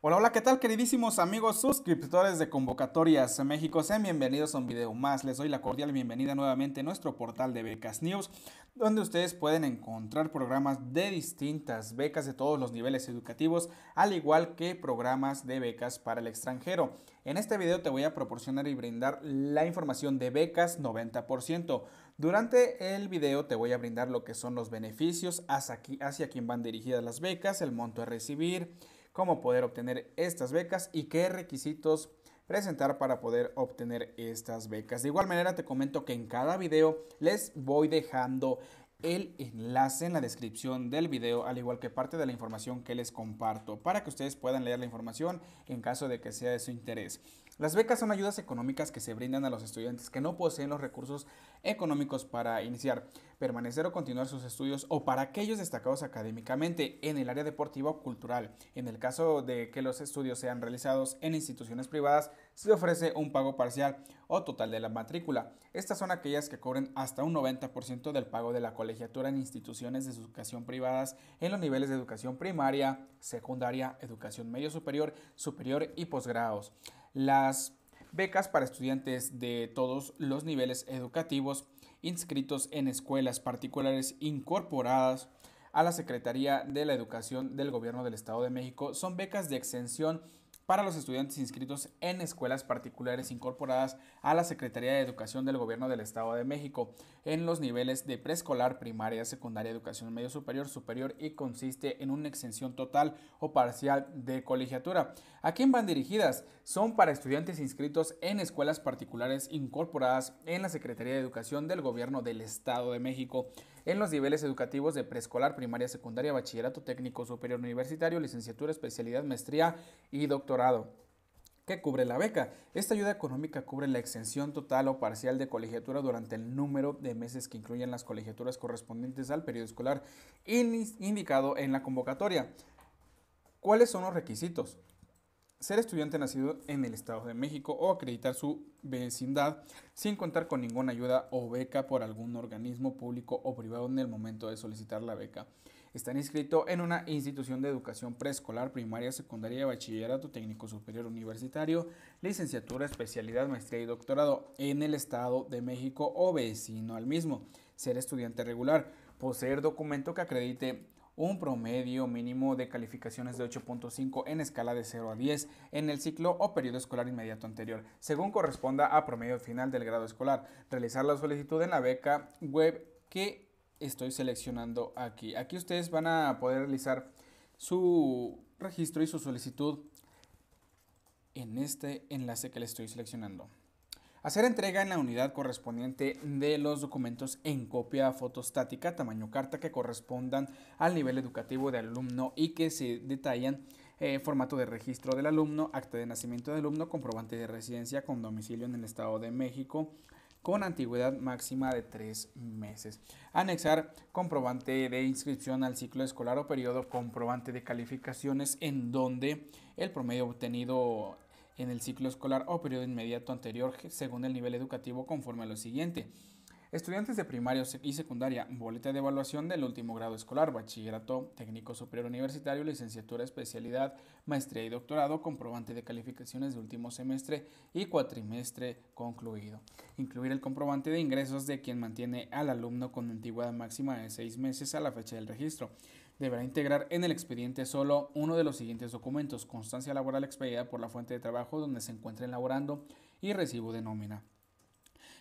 Hola, hola, ¿qué tal queridísimos amigos suscriptores de Convocatorias México? Sean bienvenidos a un video más. Les doy la cordial bienvenida nuevamente a nuestro portal de Becas News, donde ustedes pueden encontrar programas de distintas becas de todos los niveles educativos, al igual que programas de becas para el extranjero. En este video te voy a proporcionar y brindar la información de becas 90%. Durante el video te voy a brindar lo que son los beneficios, hacia, hacia quién van dirigidas las becas, el monto a recibir, cómo poder obtener estas becas y qué requisitos presentar para poder obtener estas becas. De igual manera te comento que en cada video les voy dejando el enlace en la descripción del video, al igual que parte de la información que les comparto, para que ustedes puedan leer la información en caso de que sea de su interés. Las becas son ayudas económicas que se brindan a los estudiantes que no poseen los recursos económicos para iniciar, permanecer o continuar sus estudios o para aquellos destacados académicamente en el área deportiva o cultural. En el caso de que los estudios sean realizados en instituciones privadas, se ofrece un pago parcial o total de la matrícula. Estas son aquellas que cobren hasta un 90% del pago de la colegiatura en instituciones de educación privadas en los niveles de educación primaria, secundaria, educación medio superior, superior y posgrados las becas para estudiantes de todos los niveles educativos inscritos en escuelas particulares incorporadas a la Secretaría de la Educación del Gobierno del Estado de México son becas de exención para los estudiantes inscritos en escuelas particulares incorporadas a la Secretaría de Educación del Gobierno del Estado de México en los niveles de preescolar, primaria, secundaria, educación medio superior, superior y consiste en una exención total o parcial de colegiatura. ¿A quién van dirigidas? Son para estudiantes inscritos en escuelas particulares incorporadas en la Secretaría de Educación del Gobierno del Estado de México en los niveles educativos de preescolar, primaria, secundaria, bachillerato técnico, superior universitario, licenciatura, especialidad, maestría y doctorado ¿Qué cubre la beca. Esta ayuda económica cubre la exención total o parcial de colegiatura durante el número de meses que incluyen las colegiaturas correspondientes al periodo escolar indicado en la convocatoria. ¿Cuáles son los requisitos? ser estudiante nacido en el Estado de México o acreditar su vecindad sin contar con ninguna ayuda o beca por algún organismo público o privado en el momento de solicitar la beca. Están inscrito en una institución de educación preescolar, primaria, secundaria, bachillerato, técnico superior universitario, licenciatura, especialidad, maestría y doctorado en el Estado de México o vecino al mismo. Ser estudiante regular. Poseer documento que acredite un promedio mínimo de calificaciones de 8.5 en escala de 0 a 10 en el ciclo o periodo escolar inmediato anterior, según corresponda a promedio final del grado escolar. Realizar la solicitud en la beca web que estoy seleccionando aquí. Aquí ustedes van a poder realizar su registro y su solicitud en este enlace que le estoy seleccionando. Hacer entrega en la unidad correspondiente de los documentos en copia fotostática, tamaño carta, que correspondan al nivel educativo del alumno y que se detallan eh, formato de registro del alumno, acta de nacimiento del alumno, comprobante de residencia con domicilio en el Estado de México, con antigüedad máxima de tres meses. Anexar comprobante de inscripción al ciclo escolar o periodo comprobante de calificaciones en donde el promedio obtenido en el ciclo escolar o periodo inmediato anterior según el nivel educativo conforme a lo siguiente. Estudiantes de primaria y secundaria, boleta de evaluación del último grado escolar, bachillerato, técnico superior universitario, licenciatura, especialidad, maestría y doctorado, comprobante de calificaciones de último semestre y cuatrimestre concluido. Incluir el comprobante de ingresos de quien mantiene al alumno con antigüedad máxima de seis meses a la fecha del registro deberá integrar en el expediente solo uno de los siguientes documentos, constancia laboral expedida por la fuente de trabajo donde se encuentre elaborando y recibo de nómina.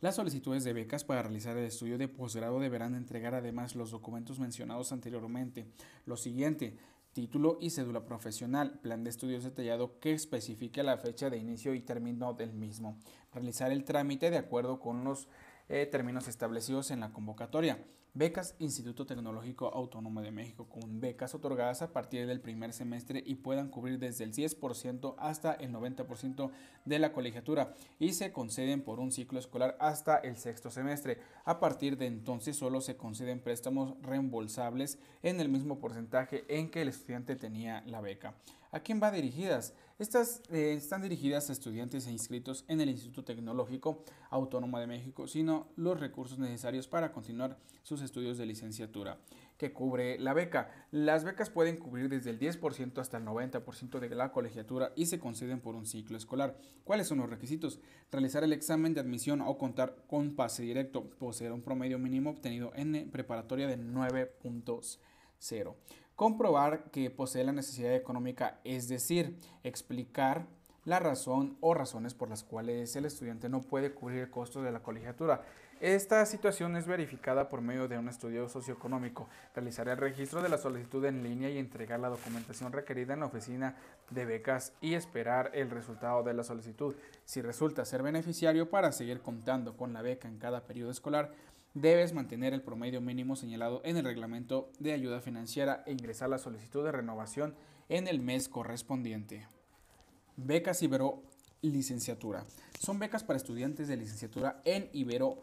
Las solicitudes de becas para realizar el estudio de posgrado deberán entregar además los documentos mencionados anteriormente. Lo siguiente, título y cédula profesional, plan de estudios detallado que especifique la fecha de inicio y término del mismo, realizar el trámite de acuerdo con los eh, términos establecidos en la convocatoria, Becas Instituto Tecnológico Autónomo de México con becas otorgadas a partir del primer semestre y puedan cubrir desde el 10% hasta el 90% de la colegiatura y se conceden por un ciclo escolar hasta el sexto semestre. A partir de entonces solo se conceden préstamos reembolsables en el mismo porcentaje en que el estudiante tenía la beca. ¿A quién va dirigidas? Estas eh, están dirigidas a estudiantes e inscritos en el Instituto Tecnológico Autónomo de México, sino los recursos necesarios para continuar sus estudios de licenciatura que cubre la beca. Las becas pueden cubrir desde el 10% hasta el 90% de la colegiatura y se conceden por un ciclo escolar. ¿Cuáles son los requisitos? Realizar el examen de admisión o contar con pase directo, poseer un promedio mínimo obtenido en preparatoria de 9.0 comprobar que posee la necesidad económica, es decir, explicar la razón o razones por las cuales el estudiante no puede cubrir el costo de la colegiatura. Esta situación es verificada por medio de un estudio socioeconómico. Realizar el registro de la solicitud en línea y entregar la documentación requerida en la oficina de becas y esperar el resultado de la solicitud. Si resulta ser beneficiario para seguir contando con la beca en cada periodo escolar, debes mantener el promedio mínimo señalado en el reglamento de ayuda financiera e ingresar la solicitud de renovación en el mes correspondiente. Becas Ibero Licenciatura. Son becas para estudiantes de licenciatura en Ibero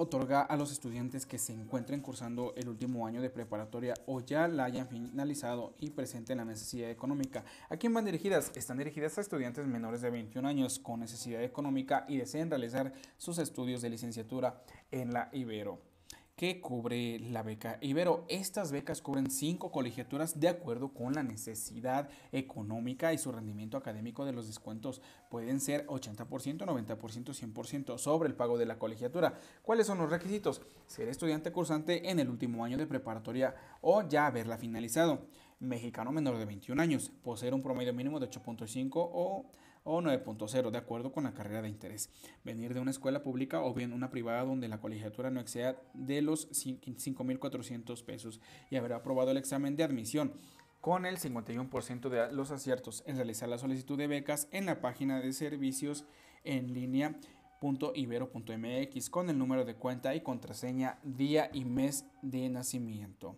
otorga a los estudiantes que se encuentren cursando el último año de preparatoria o ya la hayan finalizado y presenten la necesidad económica. ¿A quién van dirigidas? Están dirigidas a estudiantes menores de 21 años con necesidad económica y deseen realizar sus estudios de licenciatura en la Ibero que cubre la beca Ibero. Estas becas cubren cinco colegiaturas de acuerdo con la necesidad económica y su rendimiento académico de los descuentos pueden ser 80%, 90%, 100% sobre el pago de la colegiatura. ¿Cuáles son los requisitos? Ser estudiante cursante en el último año de preparatoria o ya haberla finalizado. Mexicano menor de 21 años, poseer un promedio mínimo de 8.5 o o 9.0, de acuerdo con la carrera de interés. Venir de una escuela pública o bien una privada donde la colegiatura no exceda de los 5.400 pesos y haber aprobado el examen de admisión con el 51% de los aciertos en realizar la solicitud de becas en la página de servicios en línea .ibero.mx con el número de cuenta y contraseña, día y mes de nacimiento.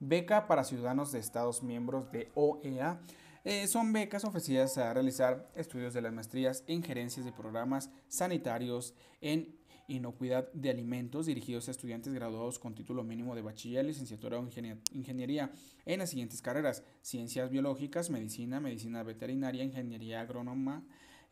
Beca para ciudadanos de Estados miembros de OEA eh, son becas ofrecidas a realizar estudios de las maestrías en gerencias de programas sanitarios en inocuidad de alimentos dirigidos a estudiantes graduados con título mínimo de bachiller, licenciatura o ingeniería en las siguientes carreras, ciencias biológicas, medicina, medicina veterinaria, ingeniería agrónoma,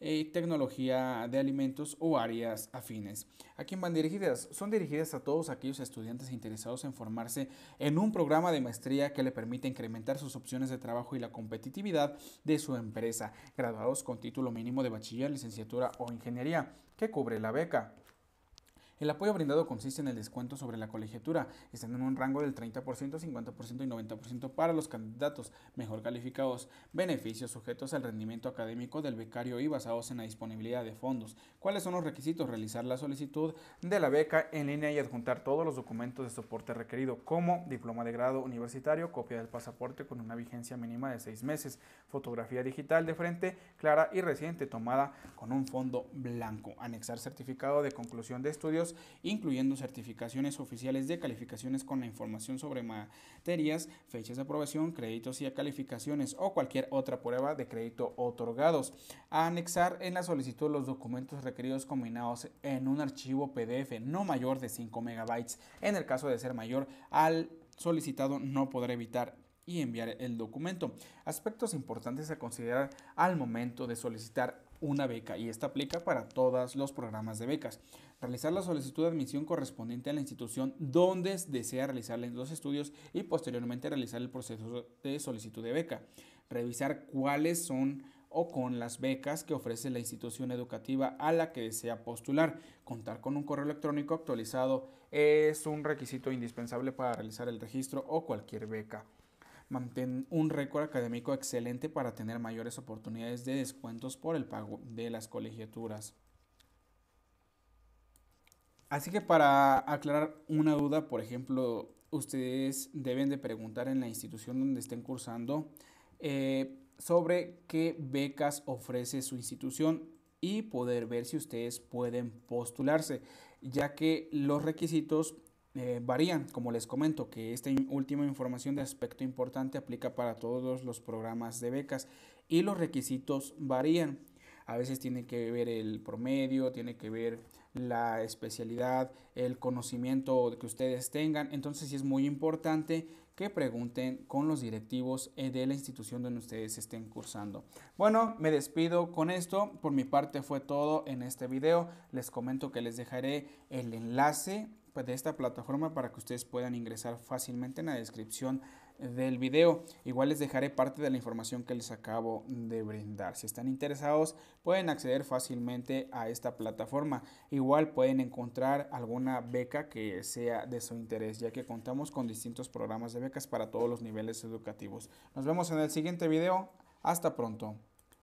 y tecnología de alimentos o áreas afines. ¿A quién van dirigidas? Son dirigidas a todos aquellos estudiantes interesados en formarse en un programa de maestría que le permite incrementar sus opciones de trabajo y la competitividad de su empresa, graduados con título mínimo de bachiller, licenciatura o ingeniería, que cubre la beca. El apoyo brindado consiste en el descuento sobre la colegiatura, estando en un rango del 30%, 50% y 90% para los candidatos mejor calificados. Beneficios sujetos al rendimiento académico del becario y basados en la disponibilidad de fondos. ¿Cuáles son los requisitos? Realizar la solicitud de la beca en línea y adjuntar todos los documentos de soporte requerido, como diploma de grado universitario, copia del pasaporte con una vigencia mínima de seis meses, fotografía digital de frente, clara y reciente, tomada con un fondo blanco, anexar certificado de conclusión de estudios incluyendo certificaciones oficiales de calificaciones con la información sobre materias, fechas de aprobación, créditos y calificaciones o cualquier otra prueba de crédito otorgados. A anexar en la solicitud los documentos requeridos combinados en un archivo PDF no mayor de 5 megabytes En el caso de ser mayor al solicitado no podrá evitar y enviar el documento. Aspectos importantes a considerar al momento de solicitar una beca y esta aplica para todos los programas de becas. Realizar la solicitud de admisión correspondiente a la institución donde desea realizar los estudios y posteriormente realizar el proceso de solicitud de beca. Revisar cuáles son o con las becas que ofrece la institución educativa a la que desea postular. Contar con un correo electrónico actualizado es un requisito indispensable para realizar el registro o cualquier beca. Mantén un récord académico excelente para tener mayores oportunidades de descuentos por el pago de las colegiaturas. Así que para aclarar una duda, por ejemplo, ustedes deben de preguntar en la institución donde estén cursando eh, sobre qué becas ofrece su institución y poder ver si ustedes pueden postularse, ya que los requisitos eh, varían, como les comento, que esta última información de aspecto importante aplica para todos los programas de becas y los requisitos varían. A veces tiene que ver el promedio, tiene que ver la especialidad, el conocimiento que ustedes tengan. Entonces sí es muy importante que pregunten con los directivos eh, de la institución donde ustedes estén cursando. Bueno, me despido con esto. Por mi parte fue todo en este video. Les comento que les dejaré el enlace pues, de esta plataforma para que ustedes puedan ingresar fácilmente en la descripción del video. Igual les dejaré parte de la información que les acabo de brindar. Si están interesados, pueden acceder fácilmente a esta plataforma. Igual pueden encontrar alguna beca que sea de su interés, ya que contamos con distintos programas de becas para todos los niveles educativos. Nos vemos en el siguiente video. Hasta pronto.